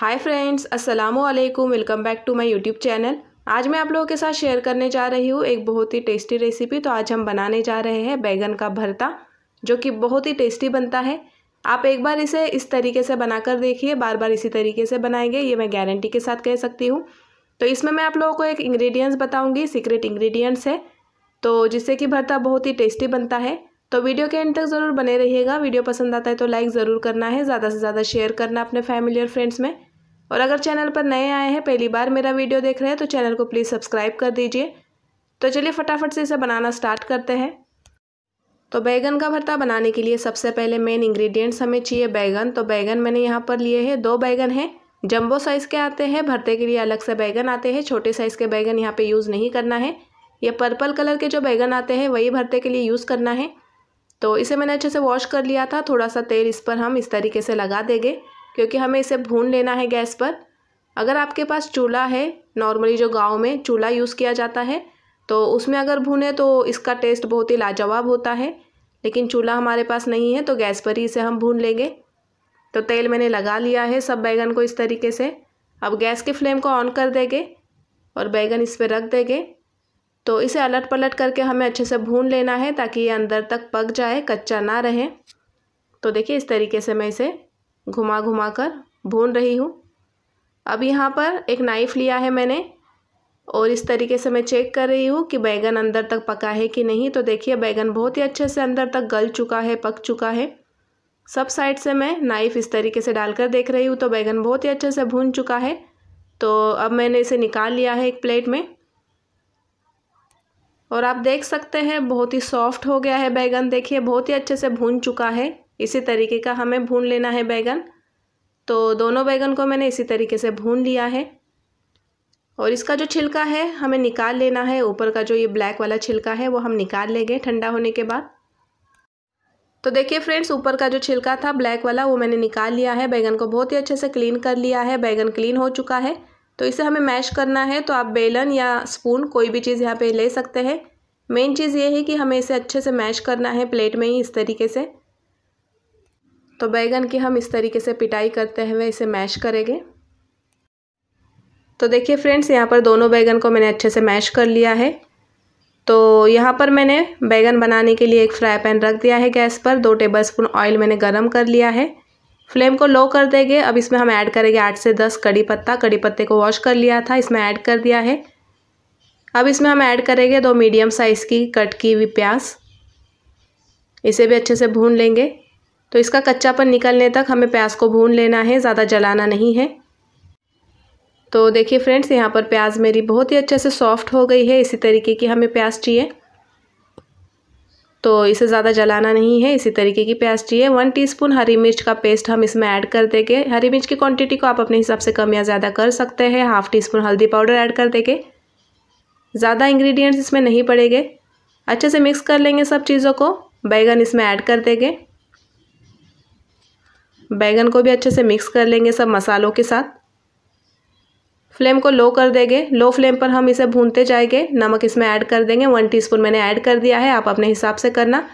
हाय friends अस्सलाम वालेकुम welcome back to my YouTube channel आज मैं आप लोगों के साथ शेयर करने जा रही हूँ एक बहुत ही टेस्टी रेसिपी तो आज हम बनाने जा रहे हैं बैगन का भरता जो कि बहुत ही टेस्टी बनता है आप एक बार इसे इस तरीके से बनाकर देखिए बार बार इसी तरीके से बनाएंगे ये मैं गारंटी के साथ कह सकती हूँ तो इसमें मैं आप लोगों को एक इंग्रेडिएंट्स बताऊँगी सीक्रेट इंग्रेडिएंट्स है तो जिससे कि भरता बहुत ही टेस्टी बनता है तो वीडियो के एंड तक ज़रूर बने रहिएगा वीडियो पसंद आता है तो लाइक ज़रूर करना है ज़्यादा से ज़्यादा शेयर करना अपने फैमिली और फ्रेंड्स में और अगर चैनल पर नए आए हैं पहली बार मेरा वीडियो देख रहे हैं तो चैनल को प्लीज़ सब्सक्राइब कर दीजिए तो चलिए फटाफट से इसे बनाना स्टार्ट करते हैं तो बैगन का भरता बनाने के लिए सबसे पहले मेन इंग्रेडिएंट्स हमें चाहिए बैगन तो बैगन मैंने यहाँ पर लिए हैं दो बैगन हैं जंबो साइज़ के आते हैं भरते के लिए अलग से बैगन आते हैं छोटे साइज़ के बैगन यहाँ पे यूज़ नहीं करना है ये पर्पल कलर के जो बैगन आते हैं वही भरते के लिए यूज़ करना है तो इसे मैंने अच्छे से वॉश कर लिया था थोड़ा सा तेल इस पर हम इस तरीके से लगा देंगे क्योंकि हमें इसे भून लेना है गैस पर अगर आपके पास चूल्हा है नॉर्मली जो गांव में चूल्हा यूज़ किया जाता है तो उसमें अगर भूने तो इसका टेस्ट बहुत ही लाजवाब होता है लेकिन चूल्हा हमारे पास नहीं है तो गैस पर ही इसे हम भून लेंगे तो तेल मैंने लगा लिया है सब बैगन को इस तरीके से अब गैस के फ्लेम को ऑन कर देंगे और बैगन इस पर रख देंगे तो इसे अलट पलट करके हमें अच्छे से भून लेना है ताकि ये अंदर तक पक जाए कच्चा ना रहे तो देखिए इस तरीके से मैं इसे घुमा घुमा कर भून रही हूँ अब यहाँ पर एक नाइफ़ लिया है मैंने और इस तरीके से मैं चेक कर रही हूँ कि बैगन अंदर तक पका है कि नहीं तो देखिए बैगन बहुत ही अच्छे से अंदर तक गल चुका है पक चुका है सब साइड से मैं नाइफ़ इस तरीके से डालकर देख रही हूँ तो बैगन बहुत ही अच्छे से भून चुका है तो अब मैंने इसे निकाल लिया है एक प्लेट में और आप देख सकते हैं बहुत ही सॉफ्ट हो गया है बैगन देखिए बहुत ही अच्छे से भून चुका है इसी तरीके का हमें भून लेना है बैगन तो दोनों बैगन को मैंने इसी तरीके से भून लिया है और इसका जो छिलका है हमें निकाल लेना है ऊपर का जो ये ब्लैक वाला छिलका है वो हम निकाल लेंगे ठंडा होने के बाद तो देखिए फ्रेंड्स ऊपर का जो छिलका था ब्लैक वाला वो मैंने निकाल लिया है बैगन को बहुत ही अच्छे से क्लीन कर लिया है बैगन क्लीन हो चुका है तो इसे हमें मैश करना है तो आप बेलन या स्पून कोई भी चीज़ यहाँ पे ले सकते हैं मेन चीज़ ये है कि हमें इसे अच्छे से मैश करना है प्लेट में ही इस तरीके से तो बैगन की हम इस तरीके से पिटाई करते हुए इसे मैश करेंगे तो देखिए फ्रेंड्स यहाँ पर दोनों बैगन को मैंने अच्छे से मैश कर लिया है तो यहाँ पर मैंने बैगन बनाने के लिए एक फ्राई पैन रख दिया है गैस पर दो टेबल स्पून ऑयल मैंने गर्म कर लिया है फ्लेम को लो कर देंगे अब इसमें हम ऐड करेंगे आठ से दस कड़ी पत्ता कड़ी पत्ते को वॉश कर लिया था इसमें ऐड कर दिया है अब इसमें हम ऐड करेंगे दो मीडियम साइज़ की कट की हुई प्याज इसे भी अच्छे से भून लेंगे तो इसका कच्चापन निकलने तक हमें प्याज को भून लेना है ज़्यादा जलाना नहीं है तो देखिए फ्रेंड्स यहाँ पर प्याज मेरी बहुत ही अच्छे से सॉफ्ट हो गई है इसी तरीके की हमें प्याज चाहिए तो इसे ज़्यादा जलाना नहीं है इसी तरीके की प्याज चाहिए वन टीस्पून हरी मिर्च का पेस्ट हम इसमें ऐड कर देंगे हरी मिर्च की क्वांटिटी को आप अपने हिसाब से कम या ज़्यादा कर सकते हैं हाफ़ टी स्पून हल्दी पाउडर ऐड कर देंगे ज़्यादा इंग्रेडिएंट्स इसमें नहीं पड़ेंगे अच्छे से मिक्स कर लेंगे सब चीज़ों को बैगन इसमें ऐड कर देंगे बैंगन को भी अच्छे से मिक्स कर लेंगे सब मसालों के साथ फ्लेम को लो कर देंगे लो फ्लेम पर हम इसे भूनते जाएंगे नमक इसमें ऐड कर देंगे वन टीस्पून मैंने ऐड कर दिया है आप अपने हिसाब से करना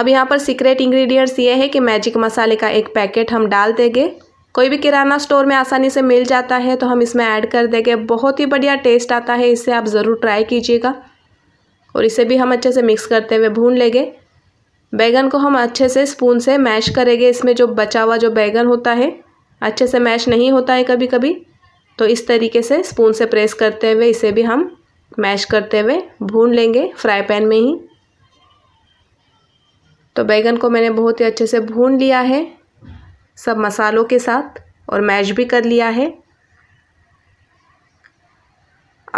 अब यहाँ पर सीक्रेट इंग्रेडिएंट्स ये है कि मैजिक मसाले का एक पैकेट हम डाल देंगे कोई भी किराना स्टोर में आसानी से मिल जाता है तो हम इसमें ऐड कर देंगे बहुत ही बढ़िया टेस्ट आता है इसे आप ज़रूर ट्राई कीजिएगा और इसे भी हम अच्छे से मिक्स करते हुए भून लेंगे बैगन को हम अच्छे से स्पून से मैश करेंगे इसमें जो बचा हुआ जो बैगन होता है अच्छे से मैश नहीं होता है कभी कभी तो इस तरीके से स्पून से प्रेस करते हुए इसे भी हम मैश करते हुए भून लेंगे फ्राई पैन में ही तो बैगन को मैंने बहुत ही अच्छे से भून लिया है सब मसालों के साथ और मैश भी कर लिया है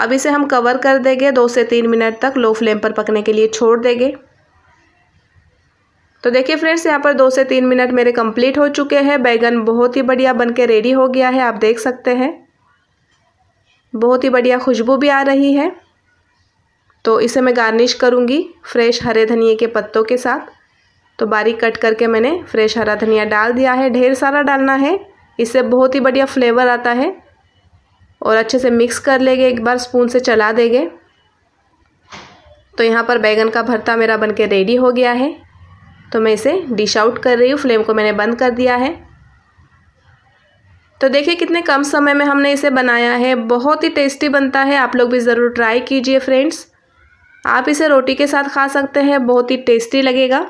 अब इसे हम कवर कर देंगे दो से तीन मिनट तक लो फ्लेम पर पकने के लिए छोड़ देंगे तो देखिए फ्रेंड्स यहाँ पर दो से तीन मिनट मेरे कंप्लीट हो चुके हैं बैगन बहुत ही बढ़िया बन के रेडी हो गया है आप देख सकते हैं बहुत ही बढ़िया खुशबू भी आ रही है तो इसे मैं गार्निश करूँगी फ्रेश हरे धनिए के पत्तों के साथ तो बारीक कट करके मैंने फ्रेश हरा धनिया डाल दिया है ढेर सारा डालना है इससे बहुत ही बढ़िया फ्लेवर आता है और अच्छे से मिक्स कर लेंगे एक बार स्पून से चला देंगे तो यहाँ पर बैगन का भरता मेरा बनके रेडी हो गया है तो मैं इसे डिश आउट कर रही हूँ फ्लेम को मैंने बंद कर दिया है तो देखिए कितने कम समय में हमने इसे बनाया है बहुत ही टेस्टी बनता है आप लोग भी ज़रूर ट्राई कीजिए फ्रेंड्स आप इसे रोटी के साथ खा सकते हैं बहुत ही टेस्टी लगेगा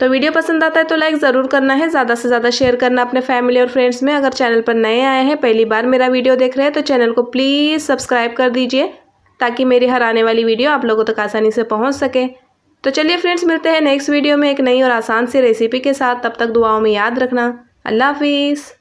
तो वीडियो पसंद आता है तो लाइक ज़रूर करना है ज़्यादा से ज़्यादा शेयर करना अपने फैमिली और फ्रेंड्स में अगर चैनल पर नए आए हैं पहली बार मेरा वीडियो देख रहे हैं तो चैनल को प्लीज़ सब्सक्राइब कर दीजिए ताकि मेरी हर आने वाली वीडियो आप लोगों तक आसानी से पहुँच सके तो चलिए फ्रेंड्स मिलते हैं नेक्स्ट वीडियो में एक नई और आसान सी रेसिपी के साथ तब तक दुआओं में याद रखना अल्लाह हाफिज़